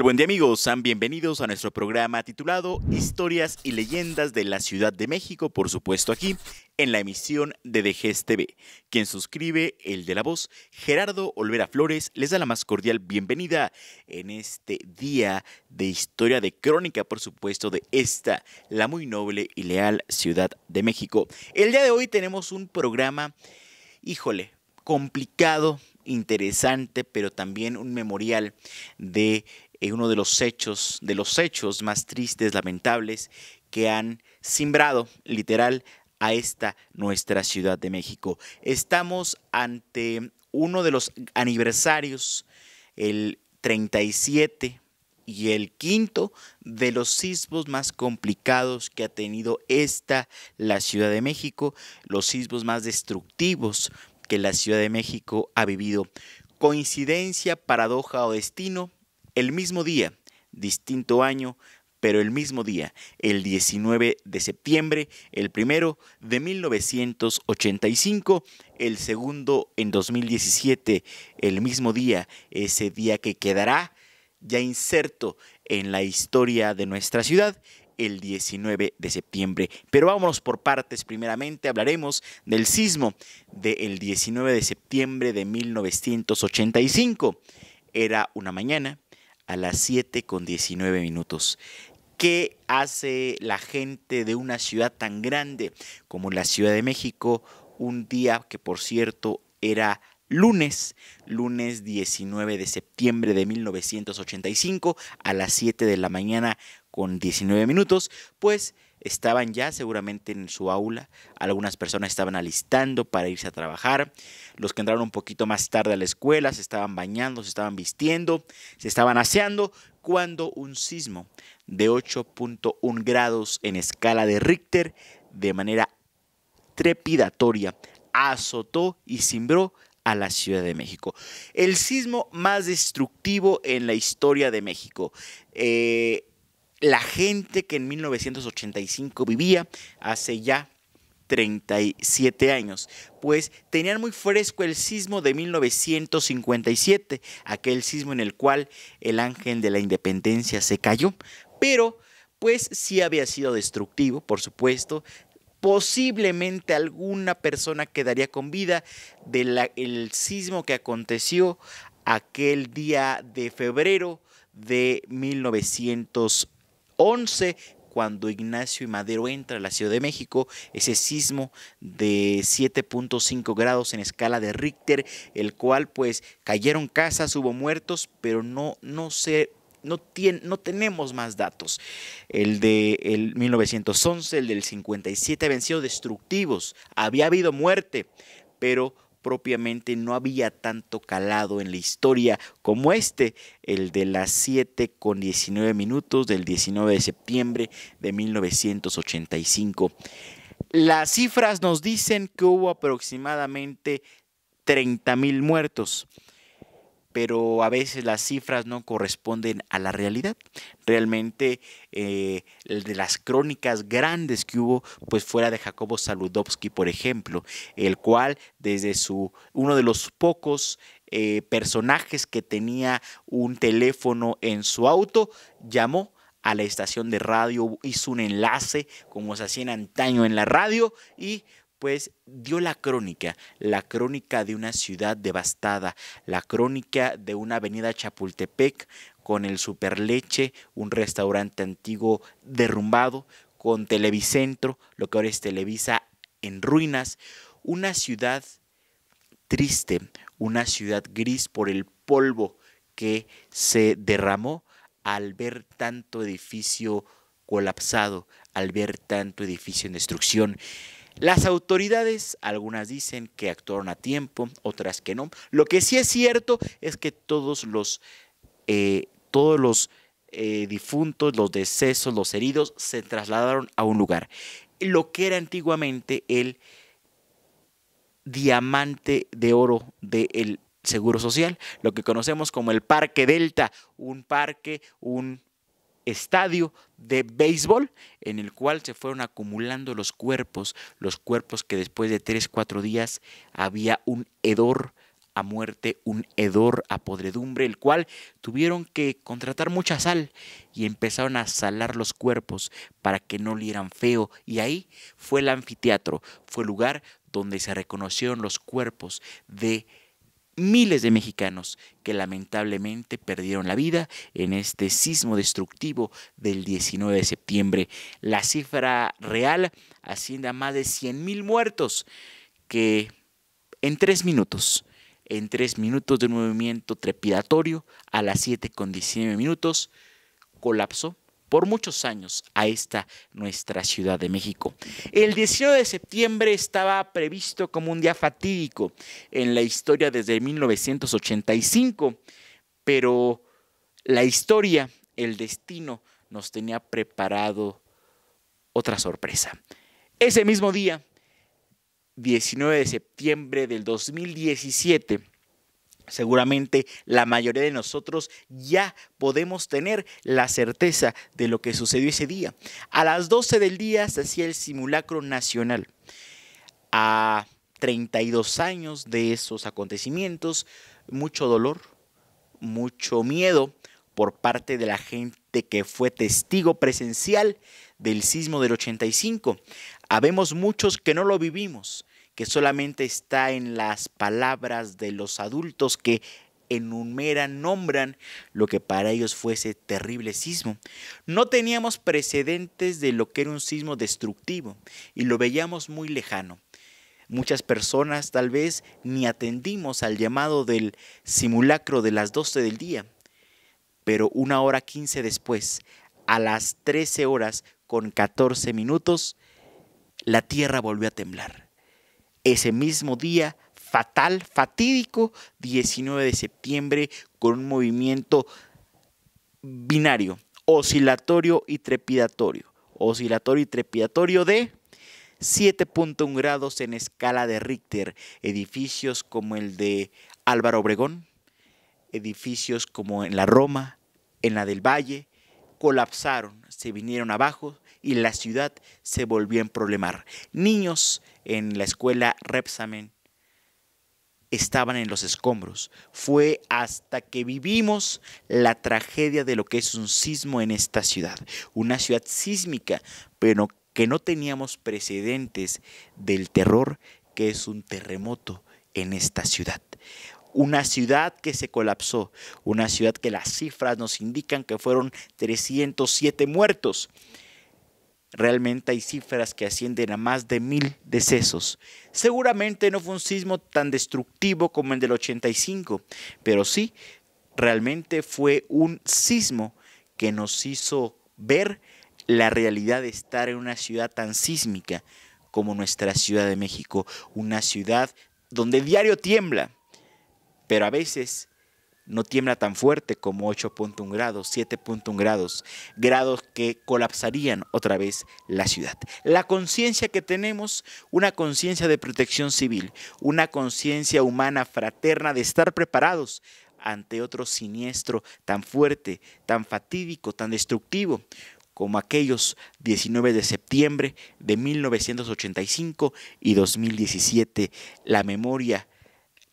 Buen día amigos, sean bienvenidos a nuestro programa titulado Historias y leyendas de la Ciudad de México, por supuesto aquí, en la emisión de DGES TV. Quien suscribe, el de la voz, Gerardo Olvera Flores, les da la más cordial bienvenida en este día de historia de crónica, por supuesto, de esta, la muy noble y leal Ciudad de México. El día de hoy tenemos un programa, híjole, complicado, interesante, pero también un memorial de es uno de los hechos, de los hechos más tristes, lamentables, que han simbrado literal a esta nuestra Ciudad de México. Estamos ante uno de los aniversarios, el 37 y el quinto de los sismos más complicados que ha tenido esta la Ciudad de México, los sismos más destructivos que la Ciudad de México ha vivido. Coincidencia, paradoja o destino, el mismo día, distinto año, pero el mismo día, el 19 de septiembre, el primero de 1985, el segundo en 2017, el mismo día, ese día que quedará ya inserto en la historia de nuestra ciudad, el 19 de septiembre. Pero vámonos por partes. Primeramente hablaremos del sismo del 19 de septiembre de 1985. Era una mañana, a las 7 con 19 minutos. ¿Qué hace la gente de una ciudad tan grande como la Ciudad de México un día que por cierto era lunes, lunes 19 de septiembre de 1985 a las 7 de la mañana con 19 minutos? Pues estaban ya seguramente en su aula, algunas personas estaban alistando para irse a trabajar, los que entraron un poquito más tarde a la escuela se estaban bañando, se estaban vistiendo, se estaban aseando, cuando un sismo de 8.1 grados en escala de Richter de manera trepidatoria azotó y cimbró a la Ciudad de México. El sismo más destructivo en la historia de México. Eh, la gente que en 1985 vivía hace ya 37 años, pues tenían muy fresco el sismo de 1957, aquel sismo en el cual el ángel de la independencia se cayó, pero pues sí había sido destructivo, por supuesto, posiblemente alguna persona quedaría con vida del sismo que aconteció aquel día de febrero de 1985. 11 cuando Ignacio y Madero entra a la Ciudad de México, ese sismo de 7.5 grados en escala de Richter, el cual pues cayeron casas, hubo muertos, pero no, no No, no tenemos más datos. El de el 1911, el del 57 habían sido destructivos. Había habido muerte, pero propiamente no había tanto calado en la historia como este, el de las 7 con 19 minutos del 19 de septiembre de 1985. Las cifras nos dicen que hubo aproximadamente 30.000 muertos pero a veces las cifras no corresponden a la realidad. Realmente eh, de las crónicas grandes que hubo, pues fuera de Jacobo Saludowski, por ejemplo, el cual desde su uno de los pocos eh, personajes que tenía un teléfono en su auto, llamó a la estación de radio, hizo un enlace como se hacía en antaño en la radio y pues dio la crónica, la crónica de una ciudad devastada, la crónica de una avenida Chapultepec con el Superleche, un restaurante antiguo derrumbado, con Televicentro, lo que ahora es Televisa, en ruinas, una ciudad triste, una ciudad gris por el polvo que se derramó al ver tanto edificio colapsado, al ver tanto edificio en destrucción. Las autoridades, algunas dicen que actuaron a tiempo, otras que no. Lo que sí es cierto es que todos los, eh, todos los eh, difuntos, los decesos, los heridos se trasladaron a un lugar. Lo que era antiguamente el diamante de oro del Seguro Social, lo que conocemos como el Parque Delta, un parque, un estadio de béisbol en el cual se fueron acumulando los cuerpos, los cuerpos que después de tres, cuatro días había un hedor a muerte, un hedor a podredumbre, el cual tuvieron que contratar mucha sal y empezaron a salar los cuerpos para que no olieran feo y ahí fue el anfiteatro, fue el lugar donde se reconocieron los cuerpos de miles de mexicanos que lamentablemente perdieron la vida en este sismo destructivo del 19 de septiembre. La cifra real asciende a más de 100.000 muertos que en tres minutos, en tres minutos de un movimiento trepidatorio, a las 7 con 19 minutos, colapsó por muchos años a esta nuestra Ciudad de México. El 19 de septiembre estaba previsto como un día fatídico en la historia desde 1985, pero la historia, el destino, nos tenía preparado otra sorpresa. Ese mismo día, 19 de septiembre del 2017, Seguramente la mayoría de nosotros ya podemos tener la certeza de lo que sucedió ese día. A las 12 del día se hacía el simulacro nacional. A 32 años de esos acontecimientos, mucho dolor, mucho miedo por parte de la gente que fue testigo presencial del sismo del 85. Habemos muchos que no lo vivimos, que solamente está en las palabras de los adultos que enumeran, nombran lo que para ellos fuese terrible sismo. No teníamos precedentes de lo que era un sismo destructivo y lo veíamos muy lejano. Muchas personas tal vez ni atendimos al llamado del simulacro de las 12 del día, pero una hora 15 después, a las 13 horas con 14 minutos, la tierra volvió a temblar ese mismo día fatal, fatídico, 19 de septiembre, con un movimiento binario, oscilatorio y trepidatorio. Oscilatorio y trepidatorio de 7.1 grados en escala de Richter. Edificios como el de Álvaro Obregón, edificios como en la Roma, en la del Valle, colapsaron, se vinieron abajo y la ciudad se volvió a problemar. Niños en la escuela Repsamen estaban en los escombros. Fue hasta que vivimos la tragedia de lo que es un sismo en esta ciudad, una ciudad sísmica, pero que no teníamos precedentes del terror que es un terremoto en esta ciudad. Una ciudad que se colapsó, una ciudad que las cifras nos indican que fueron 307 muertos. Realmente hay cifras que ascienden a más de mil decesos. Seguramente no fue un sismo tan destructivo como el del 85, pero sí, realmente fue un sismo que nos hizo ver la realidad de estar en una ciudad tan sísmica como nuestra Ciudad de México, una ciudad donde diario tiembla, pero a veces no tiembla tan fuerte como 8.1 grados, 7.1 grados, grados que colapsarían otra vez la ciudad. La conciencia que tenemos, una conciencia de protección civil, una conciencia humana fraterna de estar preparados ante otro siniestro tan fuerte, tan fatídico, tan destructivo como aquellos 19 de septiembre de 1985 y 2017. La memoria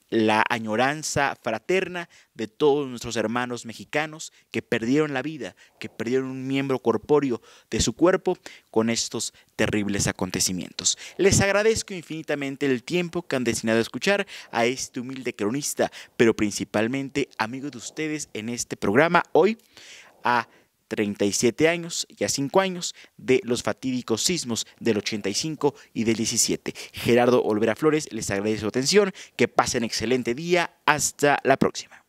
la añoranza fraterna de todos nuestros hermanos mexicanos que perdieron la vida, que perdieron un miembro corpóreo de su cuerpo con estos terribles acontecimientos. Les agradezco infinitamente el tiempo que han destinado a escuchar a este humilde cronista, pero principalmente amigo de ustedes en este programa hoy, a 37 años ya a 5 años de los fatídicos sismos del 85 y del 17. Gerardo Olvera Flores les agradece su atención, que pasen excelente día, hasta la próxima.